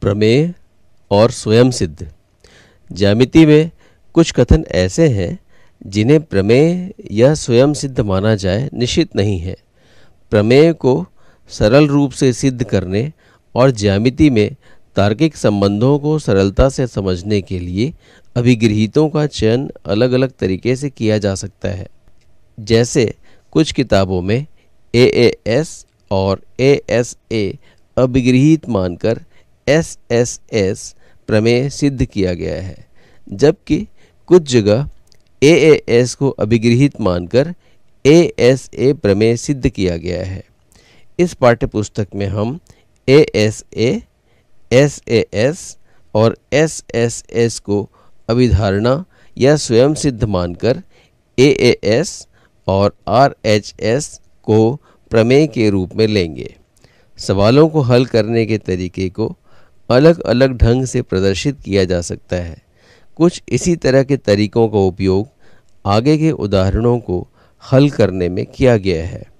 प्रमेय और स्वयं सिद्ध ज्यामिति में कुछ कथन ऐसे हैं जिन्हें प्रमेय या स्वयं सिद्ध माना जाए निश्चित नहीं है प्रमेय को सरल रूप से सिद्ध करने और ज्यामिति में तार्किक संबंधों को सरलता से समझने के लिए अभिगृहितों का चयन अलग अलग तरीके से किया जा सकता है जैसे कुछ किताबों में ए एस और ए एस ए अभिगृहित मानकर एस एस एस प्रमेय सिद्ध किया गया है जबकि कुछ जगह ए ए एस को अभिगृहित मानकर ए एस ए प्रमेय सिद्ध किया गया है इस पाठ्यपुस्तक में हम A S A S A S और एस एस एस को अभिधारणा या स्वयं सिद्ध मानकर ए ए एस और आर एच एस को प्रमेय के रूप में लेंगे सवालों को हल करने के तरीके को अलग अलग ढंग से प्रदर्शित किया जा सकता है कुछ इसी तरह के तरीकों का उपयोग आगे के उदाहरणों को हल करने में किया गया है